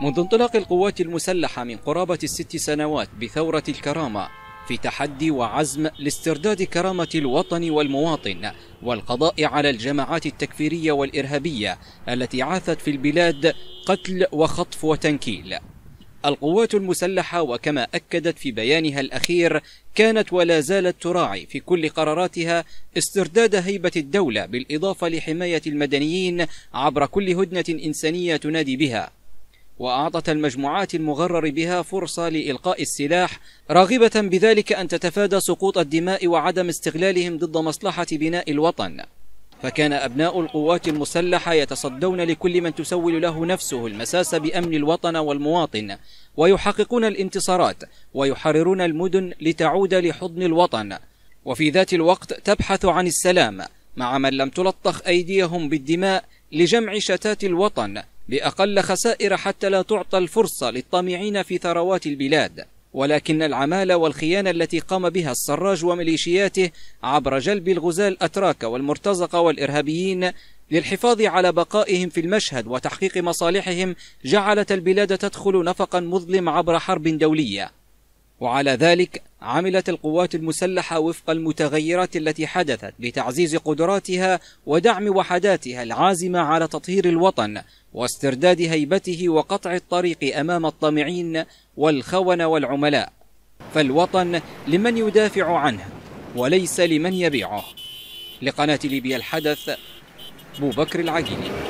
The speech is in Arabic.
منذ انطلاق القوات المسلحة من قرابة الست سنوات بثورة الكرامة في تحدي وعزم لاسترداد كرامة الوطن والمواطن والقضاء على الجماعات التكفيرية والإرهابية التي عاثت في البلاد قتل وخطف وتنكيل القوات المسلحة وكما أكدت في بيانها الأخير كانت ولا زالت تراعي في كل قراراتها استرداد هيبة الدولة بالإضافة لحماية المدنيين عبر كل هدنة إنسانية تنادي بها وأعطت المجموعات المغرر بها فرصة لإلقاء السلاح راغبة بذلك أن تتفادى سقوط الدماء وعدم استغلالهم ضد مصلحة بناء الوطن فكان أبناء القوات المسلحة يتصدون لكل من تسول له نفسه المساس بأمن الوطن والمواطن ويحققون الانتصارات ويحررون المدن لتعود لحضن الوطن وفي ذات الوقت تبحث عن السلام مع من لم تلطخ أيديهم بالدماء لجمع شتات الوطن بأقل خسائر حتى لا تعطى الفرصة للطامعين في ثروات البلاد ولكن العمالة والخيانة التي قام بها السراج وميليشياته عبر جلب الغزاة الأتراك والمرتزقة والإرهابيين للحفاظ على بقائهم في المشهد وتحقيق مصالحهم جعلت البلاد تدخل نفقا مظلم عبر حرب دولية وعلى ذلك عملت القوات المسلحة وفق المتغيرات التي حدثت لتعزيز قدراتها ودعم وحداتها العازمة على تطهير الوطن واسترداد هيبته وقطع الطريق أمام الطامعين والخونة والعملاء فالوطن لمن يدافع عنه وليس لمن يبيعه لقناة ليبيا الحدث بوبكر العقيلي